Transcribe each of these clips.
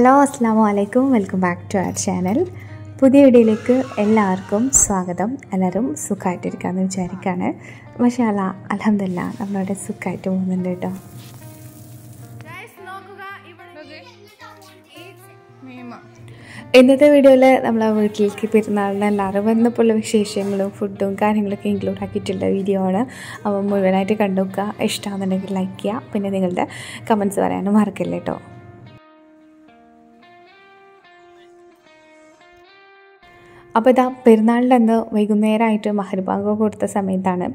hello അസ്ലാം വലൈക്കും welcome back to our channel പുതിയ വീഡിയോയിലേക്ക് എല്ലാവർക്കും സ്വാഗതം എല്ലാവരും സുഖമായിട്ടിരിക്കാമെന്ന് വിചാരിക്കുകയാണ് പക്ഷേ അല്ല അലഹമില്ല നമ്മളവിടെ സുഖമായിട്ട് പോകുന്നുണ്ട് കേട്ടോ ഇന്നത്തെ വീഡിയോയിൽ നമ്മളെ വീട്ടിലേക്ക് പെരുന്നാളിന് എല്ലാവരും വന്നപ്പോഴുള്ള വിശേഷങ്ങളും ഫുഡും കാര്യങ്ങളൊക്കെ ഇൻക്ലൂഡ് ആക്കിയിട്ടുള്ള വീഡിയോ ആണ് അപ്പോൾ മുഴുവനായിട്ട് കണ്ടുനോക്കുക ഇഷ്ടമാണെന്നുണ്ടെങ്കിൽ ലൈക്ക് ചെയ്യുക പിന്നെ നിങ്ങളുടെ കമൻസ് പറയാനും മറക്കല്ലേ കേട്ടോ അപ്പോൾ ഇതാ പെരുന്നാളിൻ്റെ വൈകുന്നേരമായിട്ട് മഹർഭാഗം കൊടുത്ത സമയത്താണ്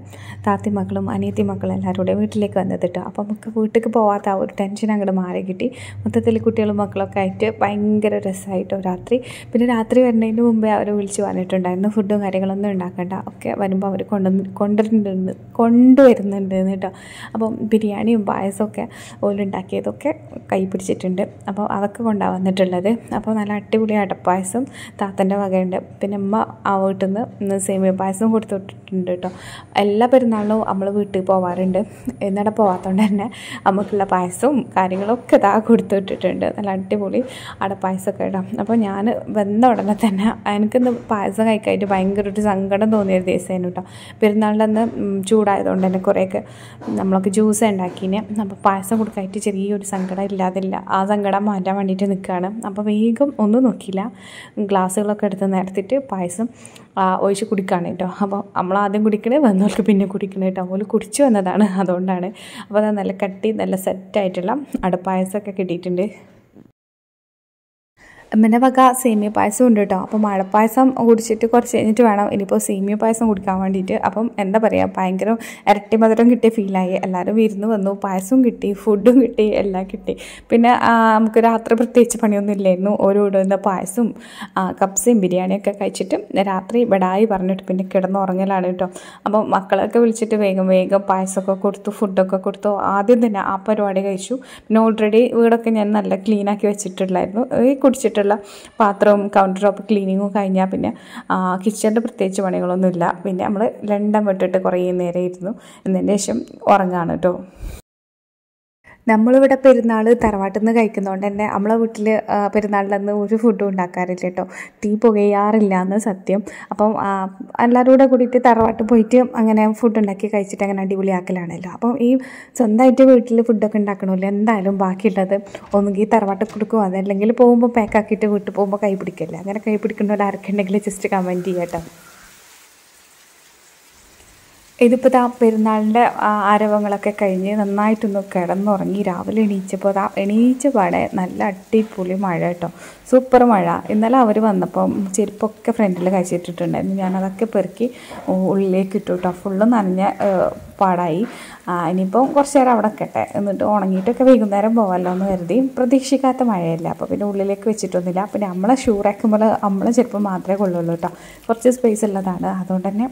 താത്തി മക്കളും അനിയത്തി മക്കളും എല്ലാവരും കൂടെ വീട്ടിലേക്ക് വന്നത് കേട്ടോ അപ്പോൾ നമുക്ക് വീട്ടിലേക്ക് പോവാത്ത ആ ഒരു ടെൻഷൻ അങ്ങോട്ട് മാറി കിട്ടി മൊത്തത്തിൽ കുട്ടികളും മക്കളൊക്കെ ആയിട്ട് ഭയങ്കര രസമായിട്ടോ രാത്രി പിന്നെ രാത്രി വരുന്നതിന് മുമ്പേ അവർ വിളിച്ച് പറഞ്ഞിട്ടുണ്ടായിരുന്നു ഫുഡും കാര്യങ്ങളൊന്നും ഉണ്ടാക്കേണ്ട ഒക്കെ വരുമ്പോൾ അവർ കൊണ്ടു കൊണ്ടുവരുന്നുണ്ട് കൊണ്ടുവരുന്നുണ്ട് കേട്ടോ അപ്പം ബിരിയാണിയും പായസമൊക്കെ ഓലുണ്ടാക്കിയതൊക്കെ കൈ പിടിച്ചിട്ടുണ്ട് അപ്പോൾ അതൊക്കെ കൊണ്ടാണ് വന്നിട്ടുള്ളത് അപ്പോൾ നല്ല അടിപൊളി അടപ്പായസം താത്തൻ്റെ വകയുണ്ട് പിന്നെ പിന്നെ അമ്മ ആ വീട്ടിൽ നിന്ന് സേമിയ പായസം കൊടുത്തു വിട്ടിട്ടുണ്ട് കേട്ടോ എല്ലാ പെരുന്നാളിനും നമ്മൾ വീട്ടിൽ പോവാറുണ്ട് എന്നിടെ പോവാത്തതുകൊണ്ട് തന്നെ നമുക്കുള്ള പായസവും കാര്യങ്ങളൊക്കെ ഇതാ കൊടുത്തു വിട്ടിട്ടുണ്ട് നല്ല അടിപൊളി അവിടെ പായസമൊക്കെ ഇടാം അപ്പോൾ ഞാൻ വന്ന ഉടനെ തന്നെ എനിക്കിന്ന് പായസം കഴിക്കാനായിട്ട് ഭയങ്കര ഒരു സങ്കടം തോന്നിയൊരു ദിവസമായിരുന്നു കേട്ടോ പെരുന്നാളിൻ്റെ അന്ന് ചൂടായതുകൊണ്ട് തന്നെ കുറേയൊക്കെ നമ്മളൊക്കെ ജ്യൂസ് ഉണ്ടാക്കിനെ അപ്പോൾ പായസം കൊടുക്കാനായിട്ട് ചെറിയൊരു സങ്കടം ഇല്ലാതില്ല ആ സങ്കടം മാറ്റാൻ വേണ്ടിയിട്ട് നിൽക്കുകയാണ് അപ്പോൾ വേഗം ഒന്നും നോക്കിയില്ല ഗ്ലാസ്സുകളൊക്കെ എടുത്ത് നിരത്തിട്ട് ആയിട്ട് പായസം ഒഴിച്ച് കുടിക്കുകയാണ് കേട്ടോ അപ്പോൾ നമ്മൾ ആദ്യം കുടിക്കണേ വന്നവർക്ക് പിന്നെ കുടിക്കണേ കേട്ടോ അവൾ കുടിച്ചു വന്നതാണ് അതുകൊണ്ടാണ് അപ്പോൾ അത് നല്ല കട്ടി നല്ല സെറ്റായിട്ടുള്ള അടപ്പായസമൊക്കെ കിട്ടിയിട്ടുണ്ട് പിന്നെ വക സേമിയ പായസം ഉണ്ട് കേട്ടോ അപ്പോൾ മഴപ്പായസം കുടിച്ചിട്ട് കുറച്ച് കഴിഞ്ഞിട്ട് വേണം ഇനിയിപ്പോൾ സേമിയ പായസം കുടിക്കാൻ വേണ്ടിയിട്ട് അപ്പം എന്താ പറയുക ഭയങ്കര ഇരട്ടി മധുരം കിട്ടിയ ഫീലായി എല്ലാവരും വിരുന്ന് വന്നു പായസവും കിട്ടി ഫുഡും കിട്ടി എല്ലാം കിട്ടി പിന്നെ നമുക്ക് രാത്രി പ്രത്യേകിച്ച് പണിയൊന്നും ഇല്ലായിരുന്നു ഓരോരോ എന്താ പായസവും കപ്സയും ബിരിയാണിയൊക്കെ കഴിച്ചിട്ട് രാത്രി ബടായി പറഞ്ഞിട്ട് പിന്നെ കിടന്നുറങ്ങലാണ് കേട്ടോ അപ്പോൾ മക്കളൊക്കെ വിളിച്ചിട്ട് വേഗം വേഗം പായസമൊക്കെ കൊടുത്തു ഫുഡൊക്കെ കൊടുത്തു ആദ്യം തന്നെ ആ പരിപാടി കഴിച്ചു പിന്നെ ഓൾറെഡി വീടൊക്കെ ഞാൻ നല്ല ക്ലീനാക്കി ഈ കുടിച്ചിട്ട് ആയിട്ടുള്ള പാത്രവും കൗണ്ടർ ടോപ്പ് ക്ലീനിങ്ങും കഴിഞ്ഞാൽ പിന്നെ കിച്ചണിൻ്റെ പ്രത്യേകിച്ച് പണികളൊന്നുമില്ല പിന്നെ നമ്മൾ രണ്ടം വിട്ടിട്ട് കുറേ നേരം ഇരുന്നു എന്നതിൻ്റെ ശേഷം ഉറങ്ങാണ് കേട്ടോ നമ്മളിവിടെ പെരുന്നാൾ തറവാട്ടിൽ നിന്ന് കഴിക്കുന്നതുകൊണ്ട് തന്നെ നമ്മളെ വീട്ടിൽ പെരുന്നാളിലന്ന് ഒരു ഫുഡും ഉണ്ടാക്കാറില്ല കേട്ടോ തീ പുകയാറില്ല എന്ന് സത്യം അപ്പം എല്ലാവരും കൂടെ കൂടിയിട്ട് തറവാട്ട് പോയിട്ട് അങ്ങനെ ഫുഡ് ഉണ്ടാക്കി കഴിച്ചിട്ട് അങ്ങനെ അടിപൊളിയാക്കലാണല്ലോ അപ്പം ഈ സ്വന്തമായിട്ട് വീട്ടിൽ ഫുഡൊക്കെ ഉണ്ടാക്കണമല്ലോ എന്തായാലും ബാക്കിയുള്ളത് ഒന്നുകിൽ തറവാട്ട് കൊടുക്കും അതല്ലെങ്കിൽ പോകുമ്പോൾ പാക്കാക്കിയിട്ട് വീട്ടിൽ പോകുമ്പോൾ കൈ പിടിക്കല്ലേ അങ്ങനെ കൈ പിടിക്കുന്നവരാർക്കുണ്ടെങ്കിൽ ജസ്റ്റ് കമൻറ്റ് ചെയ്യാം കേട്ടോ ഇതിപ്പോൾ ദാ പെരുന്നാളിൻ്റെ ആരവങ്ങളൊക്കെ കഴിഞ്ഞ് നന്നായിട്ടൊന്ന് കിടന്നുറങ്ങി രാവിലെ എണീച്ചപ്പോൾ ആ എണീച്ച പാടെ നല്ല അടിപൊളി മഴ കേട്ടോ സൂപ്പർ മഴ ഇന്നലെ അവർ വന്നപ്പോൾ ചെരുപ്പൊക്കെ ഫ്രണ്ടിൽ കഴിച്ചിട്ടിട്ടുണ്ടായിരുന്നു ഞാനതൊക്കെ പെറുക്കി ഉള്ളിലേക്ക് ഇട്ടു കേട്ടോ ഫുള്ള് നനഞ്ഞ പാടായി ഇനിയിപ്പം കുറച്ച് നേരം അവിടെ നിൽക്കട്ടെ എന്നിട്ട് ഉണങ്ങിയിട്ടൊക്കെ വൈകുന്നേരം പോകാമല്ലോ എന്ന് കരുതി പ്രതീക്ഷിക്കാത്ത മഴയല്ല അപ്പോൾ പിന്നെ ഉള്ളിലേക്ക് വെച്ചിട്ടൊന്നുമില്ല പിന്നെ നമ്മളെ ഷൂ റാക്കുമ്പോൾ നമ്മൾ ചിലപ്പോൾ മാത്രമേ കൊള്ളുള്ളൂ കേട്ടോ കുറച്ച് സ്പേസ് ഉള്ളതാണ് അതുകൊണ്ട് തന്നെ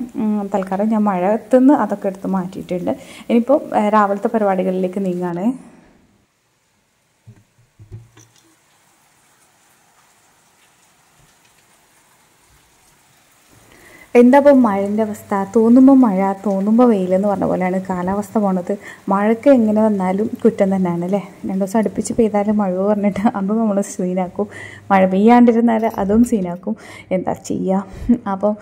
തൽക്കാലം ഞാൻ മഴത്തുനിന്ന് അതൊക്കെ എടുത്ത് മാറ്റിയിട്ടുണ്ട് ഇനിയിപ്പോൾ രാവിലത്തെ പരിപാടികളിലേക്ക് നീങ്ങാണ് എന്താപ്പോൾ മഴൻ്റെ അവസ്ഥ തോന്നുമ്പോൾ മഴ തോന്നുമ്പോൾ വെയിലെന്ന് പറഞ്ഞ പോലെയാണ് കാലാവസ്ഥ പോണത് മഴയ്ക്ക് എങ്ങനെ വന്നാലും കുറ്റം തന്നെയാണ് അല്ലേ രണ്ടു ദിവസം അടുപ്പിച്ച് പെയ്താലും മഴ പറഞ്ഞിട്ട് അതും നമ്മൾ സീനാക്കും മഴ പെയ്യാണ്ടിരുന്നാൽ അതും സീനാക്കും എന്താ ചെയ്യുക അപ്പം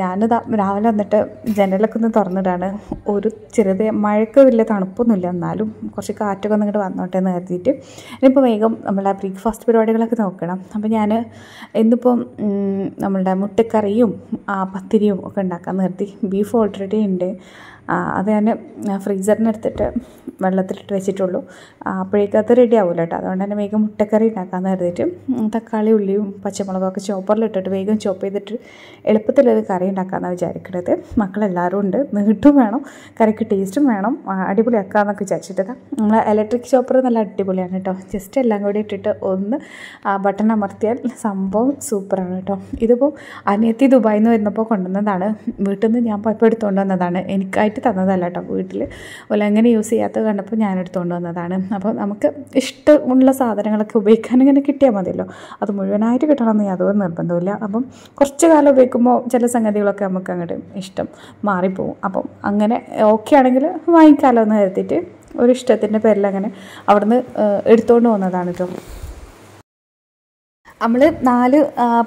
ഞാനിത് രാവിലെ വന്നിട്ട് ജനലൊക്കെ ഒന്ന് തുറന്നിട്ടാണ് ഒരു ചെറുത് മഴയ്ക്ക് വലിയ തണുപ്പൊന്നുമില്ല എന്നാലും കുറച്ച് കാറ്റൊക്കെ ഒന്ന് ഇങ്ങോട്ട് വന്നോട്ടെ എന്ന് കരുതിയിട്ട് ഇനിയിപ്പോൾ വേഗം നമ്മളെ ബ്രേക്ക്ഫാസ്റ്റ് പരിപാടികളൊക്കെ നോക്കണം അപ്പോൾ ഞാൻ എന്നിപ്പം നമ്മളുടെ മുട്ടക്കറിയും പത്തിരിയും ഒക്കെ ഉണ്ടാക്കാൻ നിർത്തി ബീഫ് ഓൾറെഡി ഉണ്ട് അത് ഞാൻ ഫ്രീസറിനെടുത്തിട്ട് എടുത്തിട്ട് വെള്ളത്തിലിട്ട് വെച്ചിട്ടുള്ളൂ അപ്പോഴേക്കും അത് റെഡി ആവില്ല കേട്ടോ അതുകൊണ്ട് തന്നെ വേഗം മുട്ടക്കറി ഉണ്ടാക്കാമെന്ന് കരുതിയിട്ട് തക്കാളി ഉള്ളിയും പച്ചമുളകൊക്കെ ചോപ്പറിലിട്ടിട്ട് വേഗം ചോപ്പ് ചെയ്തിട്ട് എളുപ്പത്തിലത് കറി ഉണ്ടാക്കാമെന്നാണ് വിചാരിക്കുന്നത് മക്കളെല്ലാവരും ഉണ്ട് നീട്ടും വേണം കറിക്ക് ടേസ്റ്റും വേണം അടിപൊളിയാക്കാമെന്നൊക്കെ വിചാരിച്ചിട്ട് നമ്മൾ ഇലക്ട്രിക് ചോപ്പർ നല്ല അടിപൊളിയാണ് കേട്ടോ ജസ്റ്റ് എല്ലാം കൂടി ഇട്ടിട്ട് ഒന്ന് ബട്ടൺ അമർത്തിയാൽ സംഭവം സൂപ്പറാണ് കേട്ടോ ഇതിപ്പോൾ അനിയത്തി ദുബായിൽ നിന്ന് വരുന്നപ്പോൾ കൊണ്ടുവന്നതാണ് വീട്ടിൽ നിന്ന് ഞാൻ പോയപ്പോൾ എടുത്തുകൊണ്ട് വന്നതാണ് എനിക്കായിട്ട് എനിക്ക് തന്നതല്ല കേട്ടോ വീട്ടിൽ ഓല അങ്ങനെ യൂസ് ചെയ്യാത്തത് കണ്ടപ്പോൾ ഞാനെടുത്തുകൊണ്ട് വന്നതാണ് അപ്പോൾ നമുക്ക് ഇഷ്ടമുള്ള സാധനങ്ങളൊക്കെ ഉപയോഗിക്കാൻ ഇങ്ങനെ കിട്ടിയാൽ മതിയല്ലോ അത് മുഴുവനായിട്ട് കിട്ടണമെന്ന് യാതൊരു നിർബന്ധമില്ല അപ്പം കുറച്ച് കാലം ഉപയോഗിക്കുമ്പോൾ ചില സംഗതികളൊക്കെ നമുക്ക് അങ്ങോട്ട് ഇഷ്ടം മാറിപ്പോവും അപ്പം അങ്ങനെ ഓക്കെ ആണെങ്കിൽ വാങ്ങിക്കാലോ എന്ന് കരുതിയിട്ട് ഒരു ഇഷ്ടത്തിൻ്റെ പേരിൽ അങ്ങനെ അവിടുന്ന് എടുത്തുകൊണ്ട് വന്നതാണ് കേട്ടോ നമ്മൾ നാല്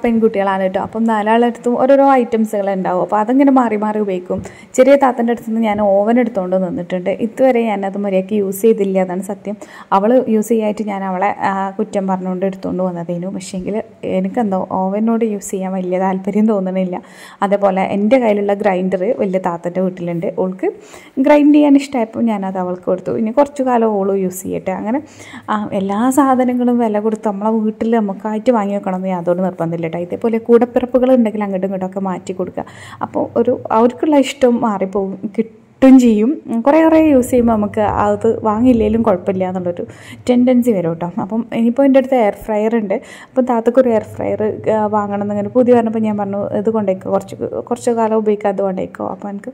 പെൺകുട്ടികളാണ് കേട്ടോ അപ്പം നാലാളടുത്തും ഓരോരോ ഐറ്റംസുകൾ ഉണ്ടാവും അപ്പോൾ അതങ്ങനെ മാറി മാറി ഉപയോഗിക്കും ചെറിയ താത്തൻ്റെ അടുത്ത് നിന്ന് ഞാൻ ഓവൻ എടുത്തുകൊണ്ട് നിന്നിട്ടുണ്ട് ഇതുവരെ ഞാൻ അത് മര്യാദയ്ക്ക് യൂസ് ചെയ്തില്ല അതാണ് സത്യം അവൾ യൂസ് ചെയ്യായിട്ട് ഞാൻ അവളെ കുറ്റം പറഞ്ഞുകൊണ്ട് എടുത്തുകൊണ്ട് വന്നതേനു പക്ഷേങ്കിൽ എനിക്കെന്തോ ഓവനോട് യൂസ് ചെയ്യാൻ വലിയ താല്പര്യം തോന്നണില്ല അതേപോലെ എൻ്റെ കയ്യിലുള്ള ഗ്രൈൻഡർ വലിയ താത്തൻ്റെ വീട്ടിലുണ്ട് ഓൾക്ക് ഗ്രൈൻഡ് ചെയ്യാൻ ഇഷ്ടമായപ്പോൾ ഞാനത് അവൾക്ക് കൊടുത്തു ഇനി കുറച്ചു കാലം ഓളും യൂസ് ചെയ്യട്ടെ അങ്ങനെ എല്ലാ സാധനങ്ങളും വില കൊടുത്ത് നമ്മളെ വീട്ടിൽ നമുക്കായിട്ട് വാങ്ങി വെക്കണമെന്ന് യാതൊരു നിർബന്ധമില്ല കേട്ടോ ഇതേപോലെ കൂടപ്പിറപ്പുകൾ ഉണ്ടെങ്കിൽ അങ്ങോട്ടും ഇങ്ങോട്ടും ഒക്കെ മാറ്റി കൊടുക്കുക അപ്പോൾ ഒരു അവർക്കുള്ള ഇഷ്ടം മാറിപ്പോകും കിട്ടും കിട്ടും ചെയ്യും കുറേ കുറേ യൂസ് ചെയ്യുമ്പോൾ നമുക്ക് അത് വാങ്ങിയില്ലെങ്കിലും കുഴപ്പമില്ല എന്നുള്ളൊരു ടെൻഡൻസി വരും കേട്ടോ അപ്പം ഇനിയിപ്പോൾ എൻ്റെ അടുത്ത് എയർ ഫ്രയർ ഉണ്ട് അപ്പം താത്തക്കൊരു എയർ ഫ്രയർ വാങ്ങണം എന്നങ്ങനെ പുതിയ പറഞ്ഞപ്പോൾ ഞാൻ പറഞ്ഞു ഇത് കൊണ്ടേക്കോ കുറച്ച് കുറച്ച് കാലം ഉപയോഗിക്കാതെ കൊണ്ടേക്കോ അപ്പോൾ എനിക്ക്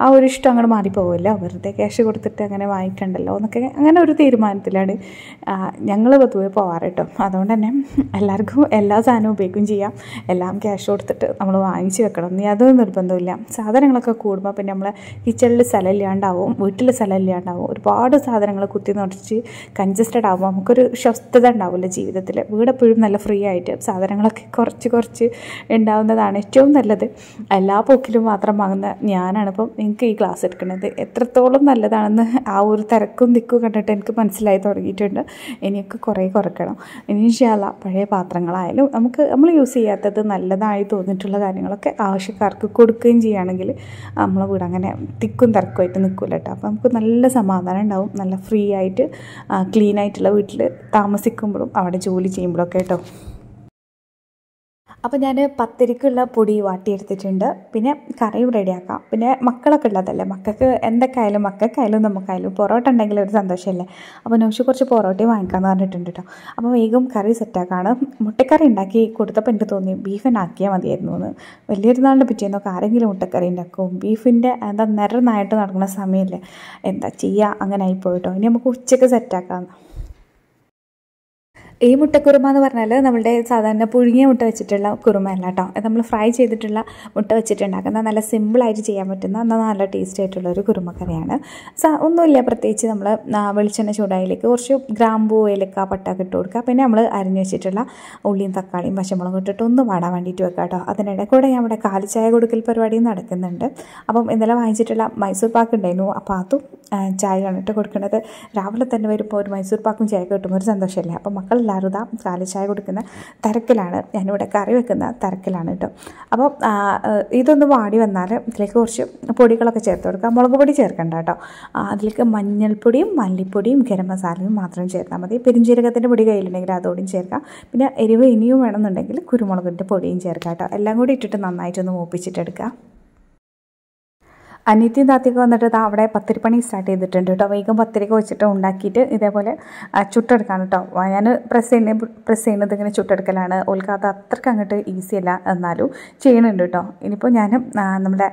ആ ഒരു ഇഷ്ടം അങ്ങോട്ട് മാറിപ്പോകില്ല വെറുതെ ക്യാഷ് കൊടുത്തിട്ട് അങ്ങനെ വാങ്ങിക്കണ്ടല്ലോ എന്നൊക്കെ അങ്ങനെ ഒരു തീരുമാനത്തിലാണ് ഞങ്ങൾ പൊതുവെ പോവാറ് കേട്ടോ അതുകൊണ്ട് തന്നെ എല്ലാവർക്കും എല്ലാ സാധനവും ഉപയോഗിക്കുകയും ചെയ്യാം എല്ലാം ക്യാഷ് കൊടുത്തിട്ട് നമ്മൾ വാങ്ങിച്ച് വെക്കണം നീ അതൊന്നും നിർബന്ധമില്ല സാധനങ്ങളൊക്കെ കൂടുമ്പോൾ പിന്നെ നമ്മൾ കിച്ചൺ കിച്ചണിൽ സ്ഥലം ഇല്ലാണ്ടാവും വീട്ടിൽ സ്ഥലം ഇല്ലാണ്ടാവും ഒരുപാട് സാധനങ്ങൾ കുത്തി നിറച്ച് കൺജസ്റ്റഡ് ആവും നമുക്കൊരു സ്വസ്ഥത ഉണ്ടാവില്ല ജീവിതത്തിൽ വീടെപ്പോഴും നല്ല ഫ്രീ ആയിട്ട് സാധനങ്ങളൊക്കെ കുറച്ച് കുറച്ച് ഉണ്ടാവുന്നതാണ് ഏറ്റവും നല്ലത് എല്ലാ പോക്കിലും മാത്രം വാങ്ങുന്ന ഞാനാണ് ഇപ്പം നിങ്ങൾക്ക് ഈ ക്ലാസ് എടുക്കുന്നത് എത്രത്തോളം നല്ലതാണെന്ന് ആ ഒരു തിരക്കും തിക്കും കണ്ടിട്ട് എനിക്ക് മനസ്സിലായി തുടങ്ങിയിട്ടുണ്ട് എനിക്ക് കുറേ കുറയ്ക്കണം ഇനിഷ്യല്ല പഴയ പാത്രങ്ങളായാലും നമുക്ക് നമ്മൾ യൂസ് ചെയ്യാത്തത് നല്ലതായി തോന്നിയിട്ടുള്ള കാര്യങ്ങളൊക്കെ ആവശ്യക്കാർക്ക് കൊടുക്കുകയും ചെയ്യുകയാണെങ്കിൽ നമ്മളെ വീട് അങ്ങനെ തിക്ക് വഴക്കും തർക്കമായിട്ട് നിൽക്കില്ല കേട്ടോ അപ്പോൾ നമുക്ക് നല്ല സമാധാനം ഉണ്ടാവും നല്ല ഫ്രീ ആയിട്ട് ക്ലീനായിട്ടുള്ള വീട്ടിൽ താമസിക്കുമ്പോഴും അവിടെ ജോലി ചെയ്യുമ്പോഴൊക്കെ കേട്ടോ അപ്പോൾ ഞാൻ പത്തിരിക്കുള്ള പൊടി വാട്ടിയെടുത്തിട്ടുണ്ട് പിന്നെ കറിയും റെഡിയാക്കാം പിന്നെ മക്കളൊക്കെ ഉള്ളതല്ലേ മക്കൾക്ക് എന്തൊക്കെയായാലും മക്കൾക്കായാലും നമുക്കായാലും പൊറോട്ട ഉണ്ടെങ്കിൽ ഒരു സന്തോഷമല്ലേ അപ്പോൾ നോഷി കുറച്ച് പൊറോട്ടയും വാങ്ങിക്കാമെന്ന് പറഞ്ഞിട്ടുണ്ട് കേട്ടോ അപ്പോൾ വേഗം കറി സെറ്റാക്കാണ് മുട്ടക്കറി ഉണ്ടാക്കി കൊടുത്തപ്പോൾ എനിക്ക് തോന്നി ബീഫ് ആക്കിയാൽ മതിയായിരുന്നു എന്ന് വലിയൊരു നാളിൻ്റെ പിറ്റേന്നൊക്കെ ആരെങ്കിലും മുട്ടക്കറി ഉണ്ടാക്കും ബീഫിൻ്റെ എന്താ നിരന്നായിട്ട് നടക്കുന്ന സമയമല്ലേ എന്താ ചെയ്യുക അങ്ങനെ ആയിപ്പോയിട്ടോ ഇനി നമുക്ക് ഉച്ചയ്ക്ക് സെറ്റാക്കാം ഈ മുട്ടക്കുറുമ എന്ന് പറഞ്ഞാൽ നമ്മുടെ സാധാരണ പുഴുങ്ങിയ മുട്ട വെച്ചിട്ടുള്ള കുറുമ അല്ല കേട്ടോ നമ്മൾ ഫ്രൈ ചെയ്തിട്ടുള്ള മുട്ട വെച്ചിട്ടുണ്ടാക്കുന്ന നല്ല സിമ്പിളായിട്ട് ചെയ്യാൻ പറ്റുന്ന എന്നാൽ നല്ല ടേസ്റ്റ് ആയിട്ടുള്ള ഒരു കുറുമക്കറിയാണ് ഒന്നുമില്ല പ്രത്യേകിച്ച് നമ്മൾ വെളിച്ചെണ്ണ ചൂടായിലേക്ക് കുറച്ച് ഗ്രാമ്പൂ ഏലക്ക പട്ടാക്ക ഇട്ട് കൊടുക്കുക പിന്നെ നമ്മൾ അരിഞ്ഞു വെച്ചിട്ടുള്ള ഉള്ളിയും തക്കാളിയും പച്ചമുളകും ഇട്ടിട്ട് ഒന്ന് വാടാൻ വേണ്ടിയിട്ട് വെക്കുക കേട്ടോ അതിനിടെ കൂടെ നമ്മുടെ കാലിച്ചായ കൊടുക്കൽ പരിപാടിയും നടക്കുന്നുണ്ട് അപ്പം ഇന്നലെ വാങ്ങിച്ചിട്ടുള്ള മൈസൂർ പാക്ക് ഉണ്ടായിരുന്നു അപ്പോൾ അതും ചായ കണ്ടിട്ട് കൊടുക്കുന്നത് രാവിലെ തന്നെ വരുമ്പോൾ ഒരു മൈസൂർ പാക്കും ചായ കിട്ടുമ്പോൾ ഒരു സന്തോഷമല്ലേ അപ്പോൾ മക്കളെല്ലാവരും ഇതാ ചായ കൊടുക്കുന്ന തിരക്കിലാണ് ഞാനിവിടെ കറി വെക്കുന്ന തിരക്കിലാണ് കേട്ടോ അപ്പോൾ ഇതൊന്ന് വാടി വന്നാൽ ഇതിലേക്ക് കുറച്ച് പൊടികളൊക്കെ ചേർത്ത് കൊടുക്കുക മുളക് പൊടി ചേർക്കണ്ട കേട്ടോ അതിലേക്ക് മഞ്ഞൾപ്പൊടിയും മല്ലിപ്പൊടിയും ഗരം മസാലയും മാത്രം ചേർത്താൽ മതി പെരിഞ്ചീരകത്തിൻ്റെ പൊടി കയ്യിലുണ്ടെങ്കിൽ അതോടും ചേർക്കാം പിന്നെ എരിവ് ഇനിയും വേണമെന്നുണ്ടെങ്കിൽ കുരുമുളകിൻ്റെ പൊടിയും ചേർക്കാം കേട്ടോ എല്ലാം കൂടി ഇട്ടിട്ട് നന്നായിട്ടൊന്ന് മൂപ്പിച്ചിട്ടെടുക്കുക അനിത്യം താത്തിക്ക് വന്നിട്ട് ഇതാ അവിടെ പത്തിരിപ്പണി സ്റ്റാർട്ട് ചെയ്തിട്ടുണ്ട് കേട്ടോ വേഗം പത്തിരിക്ക വെച്ചിട്ട് ഉണ്ടാക്കിയിട്ട് ഇതേപോലെ ചുട്ടെടുക്കാണ് കേട്ടോ ഞാൻ പ്രസ് ചെയ്യുന്ന പ്രസ് ചെയ്യുന്നത് ഇങ്ങനെ ചുട്ടെടുക്കലാണ് ഓൾക്ക് അത് അത്രയ്ക്ക് അങ്ങോട്ട് ഈസി അല്ല എന്നാലും ചെയ്യണുണ്ട് കേട്ടോ ഇനിയിപ്പോൾ ഞാൻ നമ്മുടെ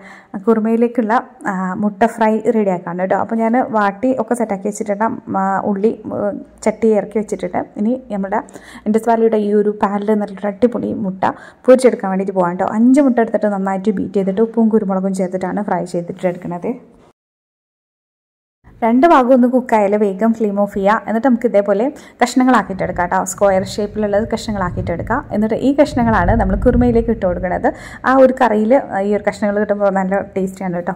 കുറുമയിലേക്കുള്ള മുട്ട ഫ്രൈ റെഡി ആക്കാണ് കേട്ടോ അപ്പോൾ ഞാൻ വാട്ടി ഒക്കെ സെറ്റാക്കി വെച്ചിട്ടുണ്ട് ഉള്ളി ചട്ടി ഇറക്കി വെച്ചിട്ടുണ്ട് ഇനി നമ്മുടെ ഇൻഡസ് വാലിയുടെ ഈ ഒരു പാനിൽ നിന്നിട്ട് അടിപൊളി മുട്ട പൊരിച്ചെടുക്കാൻ വേണ്ടിയിട്ട് പോകാം കേട്ടോ അഞ്ച് മുട്ട എടുത്തിട്ട് നന്നായിട്ട് ബീറ്റ് ചെയ്തിട്ട് ഉപ്പും കുരുമുളകും ചേർത്തിട്ടാണ് ഫ്രൈ ചെയ്തിട്ട് ചുട്ടെടുക്കണത് രണ്ട് ഭാഗം ഒന്ന് കുക്കായാലും വേഗം ഫ്ലെയിം ഓഫ് ചെയ്യുക എന്നിട്ട് നമുക്ക് ഇതേപോലെ കഷ്ണങ്ങളാക്കിയിട്ടെടുക്കാം കേട്ടോ സ്ക്വയർ ഷേപ്പിലുള്ളത് കഷ്ണങ്ങളാക്കിയിട്ടെടുക്കുക എന്നിട്ട് ഈ കഷ്ണങ്ങളാണ് നമ്മൾ കുറുമയിലേക്ക് ഇട്ട് കൊടുക്കുന്നത് ആ ഒരു കറിയിൽ ഈ ഒരു കഷ്ണങ്ങൾ കിട്ടുമ്പോൾ നല്ല ടേസ്റ്റിയാണ് കേട്ടോ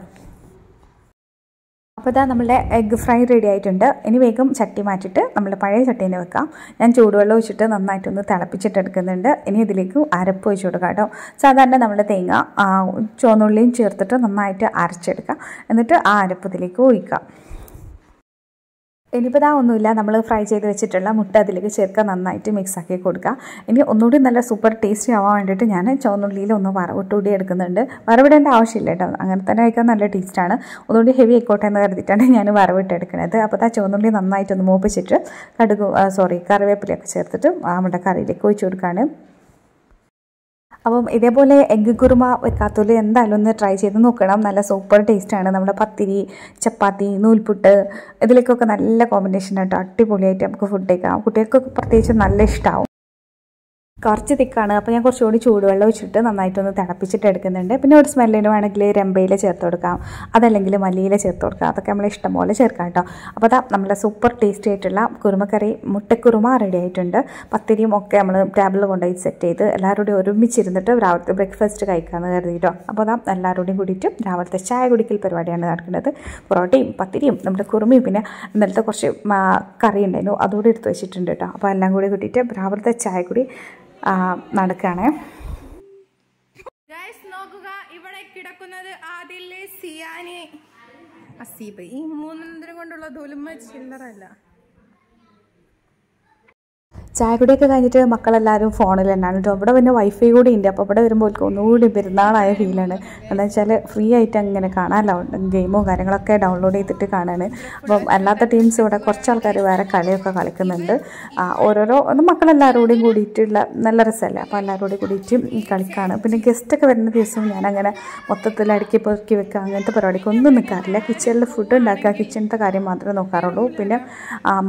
അപ്പോൾ ഇതാ നമ്മുടെ എഗ്ഗ് ഫ്രൈ റെഡി ആയിട്ടുണ്ട് ഇനി വേഗം ചട്ടി മാറ്റിയിട്ട് നമ്മൾ പഴയ ചട്ടീനെ വെക്കാം ഞാൻ ചൂടുവെള്ളം ഒഴിച്ചിട്ട് നന്നായിട്ടൊന്ന് തിളപ്പിച്ചിട്ടെടുക്കുന്നുണ്ട് ഇനി ഇതിലേക്ക് അരപ്പ് ഒഴിച്ചു കൊടുക്കാം കേട്ടോ സാധാരണ നമ്മൾ തേങ്ങ ചുവന്നുള്ളിയും ചേർത്തിട്ട് നന്നായിട്ട് അരച്ചെടുക്കുക എന്നിട്ട് ആ അരപ്പ് ഇതിലേക്ക് ഒഴിക്കുക ഇനിയിപ്പോൾ ഒന്നുമില്ല നമ്മൾ ഫ്രൈ ചെയ്ത് വെച്ചിട്ടുള്ള മുട്ട അതിലേക്ക് ചേർക്കുക നന്നായിട്ട് മിക്സ് ആക്കി കൊടുക്കുക ഇനി ഒന്നുകൂടി നല്ല സൂപ്പർ ടേസ്റ്റി ആവാൻ വേണ്ടിയിട്ട് ഞാൻ ചുവന്നുള്ളിയിൽ ഒന്ന് വറ ഒട്ടുകൂടി എടുക്കുന്നുണ്ട് വറവിടേണ്ട ആവശ്യമില്ല കേട്ടോ അങ്ങനെ തന്നെ ആയിക്കാൻ നല്ല ടേസ്റ്റാണ് ഒന്നുകൂടി ഹെവി ആയിക്കോട്ടെ എന്ന് കരുതിയിട്ടാണ് ഞാൻ വറവിട്ട് എടുക്കുന്നത് അപ്പോൾ ആ ചുവന്നുള്ളി നന്നായിട്ടൊന്ന് മൂപ്പിച്ചിട്ട് കടുക് സോറി കറിവേപ്പിലയൊക്കെ ചേർത്തിട്ട് നമ്മുടെ കറിയിലേക്ക് ഒഴിച്ചു കൊടുക്കുകയാണ് അപ്പം ഇതേപോലെ എഗ്ഗ് കുറുമ വെക്കാത്തവർ എന്തായാലും ഒന്ന് ട്രൈ ചെയ്ത് നോക്കണം നല്ല സൂപ്പർ ടേസ്റ്റാണ് നമ്മുടെ പത്തിരി ചപ്പാത്തി നൂൽപുട്ട് ഇതിലേക്കൊക്കെ നല്ല കോമ്പിനേഷൻ ആയിട്ട് അടിപൊളിയായിട്ട് നമുക്ക് ഫുഡ് കഴിക്കാം കുട്ടികൾക്കൊക്കെ പ്രത്യേകിച്ച് നല്ല ഇഷ്ടമാവും കുറച്ച് തിക്കാണ് അപ്പോൾ ഞാൻ കുറച്ചുകൂടി ചൂടുവെള്ളം വെച്ചിട്ട് നന്നായിട്ടൊന്ന് തിളപ്പിച്ചിട്ട് എടുക്കുന്നുണ്ട് പിന്നെ ഒരു സ്മെല്ലിന് വേണമെങ്കിൽ രമ്പയിൽ ചേർത്ത് കൊടുക്കാം അതല്ലെങ്കിൽ മല്ലിയില ചേർത്ത് കൊടുക്കാം അതൊക്കെ നമ്മൾ ഇഷ്ടം പോലെ ചേർക്കാം കേട്ടോ അപ്പോൾ അതാ നമ്മുടെ സൂപ്പർ ടേസ്റ്റി ആയിട്ടുള്ള കുറുമക്കറി മുട്ടക്കുറുമ റെഡി ആയിട്ടുണ്ട് പത്തിരിയും ഒക്കെ നമ്മൾ ടേബിളിൽ കൊണ്ടുപോയി സെറ്റ് ചെയ്ത് എല്ലാവരോടും ഒരുമിച്ചിരുന്നിട്ട് രാവിലത്തെ ബ്രേക്ക്ഫാസ്റ്റ് കഴിക്കാമെന്ന് കരുതിയിട്ടോ അപ്പോൾ അതാ എല്ലാവരോടും കൂടിയിട്ട് രാവിലത്തെ ചായ കുടിക്കൽ പരിപാടിയാണ് നടക്കുന്നത് പൊറോട്ടയും പത്തിരിയും നമ്മുടെ കുറുമയും പിന്നെ ഇന്നലത്തെ കുറച്ച് കറി ഉണ്ടായിരുന്നു അതുകൂടി എടുത്ത് വെച്ചിട്ടുണ്ട് കേട്ടോ അപ്പോൾ എല്ലാം കൂടി കൂട്ടിയിട്ട് രാവിലത്തെ ചായ കൂടി നടക്കുകയാണ് നോക്കുക ഇവിടെ കിടക്കുന്നത് ആദിലെ സിയാനെ അസീബ് ഈ മൂന്നെണ്ണം കൊണ്ടുള്ള ദുലുമ ചില്ലറല്ല ഒക്കെ കഴിഞ്ഞിട്ട് മക്കളെല്ലാവരും ഫോണിൽ തന്നെയാണ് കേട്ടോ പിന്നെ വൈഫൈ കൂടി ഉണ്ട് അപ്പോൾ ഇവിടെ വരുമ്പോൾ ഒന്നുകൂടി പെരുന്നാളായ ഫീലാണ് എന്താ വെച്ചാൽ ഫ്രീ ആയിട്ട് അങ്ങനെ കാണാമല്ലോ ഗെയിമോ കാര്യങ്ങളൊക്കെ ഡൗൺലോഡ് ചെയ്തിട്ട് കാണാണ് അപ്പം അല്ലാത്ത ടീംസ് ഇവിടെ കുറച്ച് ആൾക്കാർ വേറെ കളിയൊക്കെ കളിക്കുന്നുണ്ട് ഓരോരോ മക്കളെല്ലാവരും കൂടി കൂടിയിട്ടുള്ള നല്ല രസമല്ലേ അപ്പോൾ എല്ലാവരും കൂടി കൂടിയിട്ട് കളിക്കാണ് പിന്നെ ഗസ്റ്റൊക്കെ വരുന്ന ദിവസം ഞാനങ്ങനെ മൊത്തത്തിൽ അടുക്കി പെറുക്കി വെക്കുക അങ്ങനത്തെ പരിപാടിക്കൊന്നും നിൽക്കാറില്ല കിച്ചണിൽ ഫുഡ് ഉണ്ടാക്കുക കിച്ചണത്തെ കാര്യം മാത്രമേ നോക്കാറുള്ളൂ പിന്നെ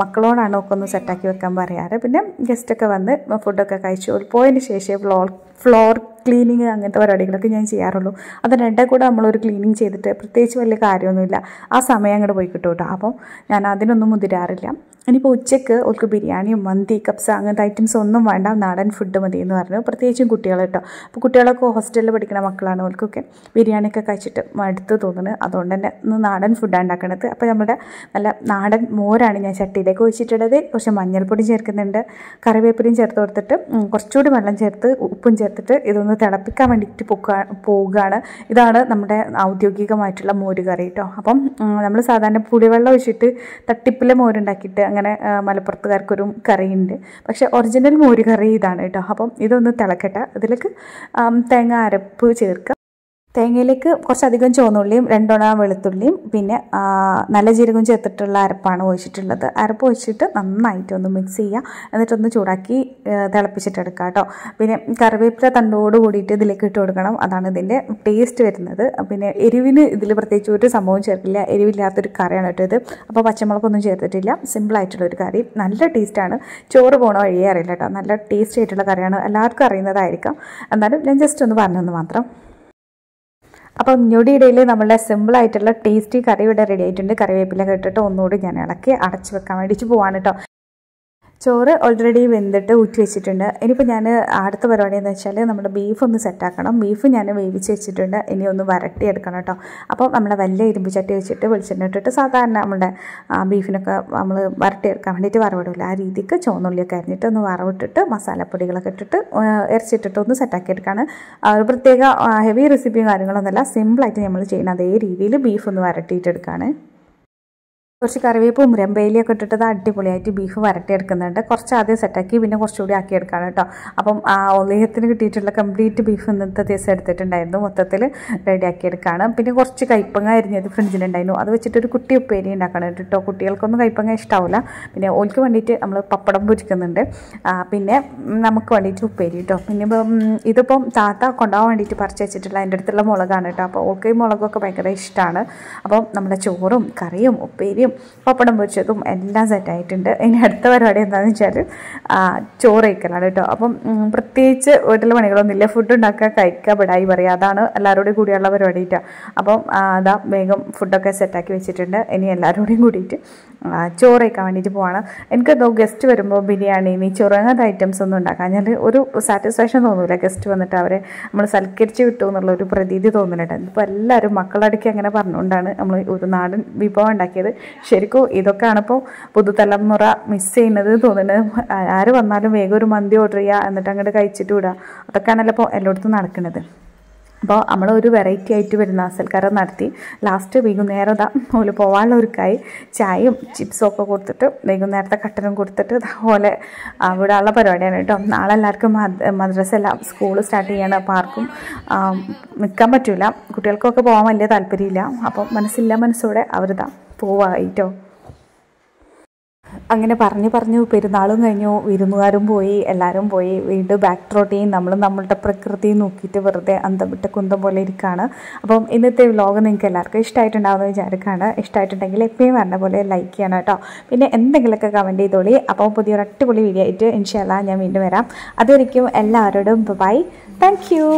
മക്കളോടാണ് ഒക്കെ ഒന്ന് സെറ്റാക്കി വെക്കാൻ പറയാറ് പിന്നെ ഗസ്റ്റൊക്കെ വന്ന് ഫുഡൊക്കെ കഴിച്ചു പോയതിന് ശേഷം വ്ളോഗ് ഫ്ലോർ ക്ലീനിങ് അങ്ങനത്തെ പരിപാടികളൊക്കെ ഞാൻ ചെയ്യാറുള്ളൂ അത് രണ്ടേ കൂടെ നമ്മളൊരു ക്ലീനിങ് ചെയ്തിട്ട് പ്രത്യേകിച്ച് വലിയ കാര്യമൊന്നുമില്ല ആ സമയം അങ്ങോട്ട് പോയി കിട്ടും കേട്ടോ അപ്പോൾ ഞാൻ അതിനൊന്നും മുതിരാറില്ല ഇനിയിപ്പോൾ ഉച്ചയ്ക്ക് ഓൾക്ക് ബിരിയാണിയും മന്തി കപ്സ അങ്ങനത്തെ ഐറ്റംസ് ഒന്നും വേണ്ട നാടൻ ഫുഡ് മതി എന്ന് പറഞ്ഞു പ്രത്യേകിച്ചും കുട്ടികൾ കേട്ടോ അപ്പോൾ കുട്ടികളൊക്കെ ഹോസ്റ്റലിൽ പഠിക്കുന്ന മക്കളാണ് ഓൾക്കൊക്കെ ബിരിയാണിയൊക്കെ കഴിച്ചിട്ട് മടുത്ത് തോന്നുന്നത് അതുകൊണ്ട് തന്നെ ഒന്ന് നാടൻ ഫുഡാണ് ഉണ്ടാക്കണത് അപ്പോൾ നമ്മുടെ നല്ല നാടൻ മോരാണ് ഞാൻ ചട്ടിയിലേക്ക് ഒഴിച്ചിട്ടുള്ളത് കുറച്ച് മഞ്ഞൾപ്പൊടി ചേർക്കുന്നുണ്ട് കറിവേപ്പിലയും ചേർത്ത് കൊടുത്തിട്ട് കുറച്ചുകൂടി വെള്ളം ചേർത്ത് ഉപ്പും ചേർത്ത് ചേർത്തിട്ട് ഇതൊന്ന് തിളപ്പിക്കാൻ വേണ്ടിയിട്ട് പൊക്കുക പോവുകയാണ് ഇതാണ് നമ്മുടെ ഔദ്യോഗികമായിട്ടുള്ള മോര് കറി കേട്ടോ അപ്പം നമ്മൾ സാധാരണ പുളിവെള്ളം ഒഴിച്ചിട്ട് തട്ടിപ്പിലെ മോരുണ്ടാക്കിയിട്ട് അങ്ങനെ മലപ്പുറത്തുകാർക്കൊരു കറിയുണ്ട് പക്ഷേ ഒറിജിനൽ മോര് കറി ഇതാണ് കേട്ടോ അപ്പം ഇതൊന്ന് തിളക്കട്ടെ ഇതിലേക്ക് തേങ്ങ അരപ്പ് ചേർക്കുക തേങ്ങയിലേക്ക് കുറച്ചധികം ചുവന്നുള്ളിയും രണ്ടോണ വെളുത്തുള്ളിയും പിന്നെ നല്ല ജീരകം ചേർത്തിട്ടുള്ള അരപ്പാണ് ഒഴിച്ചിട്ടുള്ളത് അരപ്പ് ഒഴിച്ചിട്ട് നന്നായിട്ട് ഒന്ന് മിക്സ് ചെയ്യുക എന്നിട്ടൊന്ന് ചൂടാക്കി തിളപ്പിച്ചിട്ടെടുക്കുക കേട്ടോ പിന്നെ കറിവേപ്പില തണ്ടോട് കൂടിയിട്ട് ഇതിലേക്ക് ഇട്ട് കൊടുക്കണം അതാണ് ഇതിൻ്റെ ടേസ്റ്റ് വരുന്നത് പിന്നെ എരിവിന് ഇതിൽ പ്രത്യേകിച്ച് ഒരു സംഭവം ചേർക്കില്ല എരിവില്ലാത്തൊരു കറിയാണ് കേട്ടോ ഇത് അപ്പോൾ പച്ചമുളകൊന്നും ചേർത്തിട്ടില്ല സിമ്പിളായിട്ടുള്ള ഒരു കറി നല്ല ടേസ്റ്റാണ് ചോറ് പോകണ വഴിയേ അറിയില്ല കേട്ടോ നല്ല ടേസ്റ്റ് ആയിട്ടുള്ള കറിയാണ് എല്ലാവർക്കും അറിയുന്നതായിരിക്കാം എന്നാലും ഞാൻ ജസ്റ്റ് ഒന്ന് പറഞ്ഞു മാത്രം അപ്പം ഞൊടിയിടയിൽ നമ്മളുടെ സിമ്പിൾ ആയിട്ടുള്ള ടേസ്റ്റി കറി ഇവിടെ റെഡി ആയിട്ടുണ്ട് കറിവേപ്പില കേട്ടിട്ട് ഒന്നുകൂടി ഞാൻ ഇളക്കി അടച്ചു വെക്കാൻ വേണ്ടിയിട്ട് പോവാണ് കേട്ടോ ചോറ് ഓൾറെഡി വെന്തിട്ട് ഊറ്റി വെച്ചിട്ടുണ്ട് ഇനിയിപ്പോൾ ഞാൻ അടുത്ത പരിപാടി എന്ന് വെച്ചാൽ നമ്മുടെ ബീഫ് ഒന്ന് സെറ്റാക്കണം ബീഫ് ഞാൻ വേവിച്ച് വെച്ചിട്ടുണ്ട് ഇനി ഒന്ന് വരട്ടി എടുക്കണം കേട്ടോ അപ്പോൾ നമ്മളെ വലിയ ഇരുമ്പ് ചട്ടി വെച്ചിട്ട് വെളിച്ചെണ്ണ ഇട്ടിട്ട് സാധാരണ നമ്മുടെ ബീഫിനൊക്കെ നമ്മൾ വരട്ടി എടുക്കാൻ വേണ്ടിയിട്ട് വറവിടില്ല ആ രീതിക്ക് ചുവന്നുള്ളിയൊക്കെ അരിഞ്ഞിട്ട് ഒന്ന് വറവിട്ടിട്ട് മസാലപ്പൊടികളൊക്കെ ഇട്ടിട്ട് ഇറച്ചിട്ടിട്ട് ഒന്ന് സെറ്റാക്കി എടുക്കുകയാണ് ഒരു പ്രത്യേക ഹെവി റെസിപ്പിയും കാര്യങ്ങളൊന്നുമല്ല സിമ്പിളായിട്ട് നമ്മൾ ചെയ്യുന്ന അതേ രീതിയിൽ ബീഫ് ഒന്ന് വരട്ടിയിട്ടെടുക്കുകയാണ് കുറച്ച് കറിവേപ്പും മുരമ്പയിലൊക്കെ ഇട്ടിട്ട് അടിപൊളിയായിട്ട് ബീഫ് വരട്ടിയെടുക്കുന്നുണ്ട് കുറച്ച് ആദ്യം സെറ്റാക്കി പിന്നെ കുറച്ചുകൂടി ആക്കിയെടുക്കാണ് കേട്ടോ അപ്പം ആ ഒലേഹത്തിന് കിട്ടിയിട്ടുള്ള കംപ്ലീറ്റ് ബീഫ് ഇന്നത്തെ ദിവസം എടുത്തിട്ടുണ്ടായിരുന്നു മൊത്തത്തിൽ റെഡിയാക്കിയെടുക്കുകയാണ് പിന്നെ കുറച്ച് കൈപ്പങ്ങ അരിഞ്ഞത് ഫ്രിഡ്ജിലുണ്ടായിരുന്നു അത് വെച്ചിട്ടൊരു കുട്ടി ഉപ്പേരി ഉണ്ടാക്കണം കേട്ടോ കുട്ടികൾക്കൊന്നും കൈപ്പങ്ങ ഇഷ്ടാവില്ല പിന്നെ ഓൽക്ക് വേണ്ടിയിട്ട് നമ്മൾ പപ്പടം പൊരിക്കുന്നുണ്ട് പിന്നെ നമുക്ക് വേണ്ടിയിട്ട് ഉപ്പേരി കേട്ടോ പിന്നെ ഇതിപ്പം താത്ത കൊണ്ടുപോകാൻ വേണ്ടിയിട്ട് പറിച്ച് വെച്ചിട്ടുള്ള എൻ്റെ അടുത്തുള്ള മുളകാണ് കേട്ടോ അപ്പോൾ ഓൾക്ക് ഈ മുളകൊക്കെ ഭയങ്കര ഇഷ്ടമാണ് അപ്പം നമ്മുടെ ചോറും കറിയും ഉപ്പേരിയും കറിയും പപ്പടം പൊരിച്ചതും എല്ലാം സെറ്റായിട്ടുണ്ട് ഇനി അടുത്ത പരിപാടി എന്താണെന്ന് വെച്ചാൽ ചോറ് കഴിക്കലാണ് കേട്ടോ അപ്പം പ്രത്യേകിച്ച് വീട്ടിലെ പണികളൊന്നുമില്ല ഫുഡ് ഉണ്ടാക്കുക കഴിക്കുക പെടായി പറയുക അതാണ് എല്ലാവരോടും കൂടിയുള്ള പരിപാടി അപ്പം അതാ വേഗം ഫുഡൊക്കെ സെറ്റാക്കി വെച്ചിട്ടുണ്ട് ഇനി എല്ലാവരോടും കൂടിയിട്ട് ചോറ് കഴിക്കാൻ വേണ്ടിയിട്ട് പോവാണ് എനിക്കെന്തോ ഗസ്റ്റ് വരുമ്പോൾ ബിരിയാണി നെയ്ച്ചോറ് അങ്ങനത്തെ ഐറ്റംസ് ഒന്നും ഉണ്ടാക്കാൻ ഞാൻ ഒരു സാറ്റിസ്ഫാക്ഷൻ തോന്നില്ല ഗസ്റ്റ് വന്നിട്ട് അവരെ നമ്മൾ സൽക്കരിച്ച് വിട്ടു എന്നുള്ള ഒരു പ്രതീതി തോന്നുന്നുണ്ട് ഇപ്പോൾ എല്ലാവരും മക്കളടക്കി അങ്ങനെ പറഞ്ഞുകൊണ്ടാണ് നമ്മൾ ഒരു നാടൻ വിഭവം ഉണ്ടാക്കിയത് ശരിക്കും ഇതൊക്കെയാണ് ഇപ്പോൾ പുതുതലമുറ മിസ് ചെയ്യുന്നത് തോന്നുന്നത് ആര് വന്നാലും വേഗം ഒരു മന്തി ഓർഡർ ചെയ്യുക എന്നിട്ട് അങ്ങോട്ട് കഴിച്ചിട്ട് വിടുക അതൊക്കെയാണല്ലോ ഇപ്പോൾ എല്ലായിടത്തും നടക്കുന്നത് അപ്പോൾ നമ്മൾ ഒരു വെറൈറ്റി ആയിട്ട് വരുന്ന അസൽക്കാരം നടത്തി ലാസ്റ്റ് വൈകുന്നേരം ഇതാ ഓല് പോവാനുള്ളവർക്കായി ചായയും ചിപ്സും ഒക്കെ കൊടുത്തിട്ട് വൈകുന്നേരത്തെ കട്ടനും കൊടുത്തിട്ട് അതുപോലെ ഉള്ള പരിപാടിയാണ് കേട്ടോ നാളെ എല്ലാവർക്കും മദ്രസ എല്ലാം സ്കൂൾ സ്റ്റാർട്ട് ചെയ്യണം അപ്പോൾ ആർക്കും നിൽക്കാൻ പറ്റില്ല കുട്ടികൾക്കൊക്കെ പോകാൻ വലിയ താല്പര്യമില്ല അപ്പം മനസ്സില്ല മനസ്സോടെ അവരിതാ പോവായിട്ടോ അങ്ങനെ പറഞ്ഞു പറഞ്ഞു പെരുന്നാളും കഴിഞ്ഞു വിരുന്നുകാരും പോയി എല്ലാവരും പോയി വീണ്ടും ബാക്ക് ചെയ്യും നമ്മൾ നമ്മളുടെ പ്രകൃതി നോക്കിയിട്ട് വെറുതെ അന്തമിട്ട കുന്തം പോലെ ഇരിക്കുകയാണ് അപ്പം ഇന്നത്തെ വ്ലോഗ് നിങ്ങൾക്ക് എല്ലാവർക്കും ഇഷ്ടമായിട്ടുണ്ടാവുമെന്ന് വിചാരിക്കുകയാണ് ഇഷ്ടമായിട്ടുണ്ടെങ്കിൽ എപ്പോഴും പറഞ്ഞ പോലെ ലൈക്ക് ചെയ്യണം കേട്ടോ പിന്നെ എന്തെങ്കിലുമൊക്കെ കമൻറ്റ് ചെയ്തോളി അപ്പോൾ പുതിയൊരു അടിപൊളി വീഡിയോ ആയിട്ട് ഇൻഷാല്ല ഞാൻ വീണ്ടും വരാം അതുവരയ്ക്കും എല്ലാവരോടും ബൈ താങ്ക് യു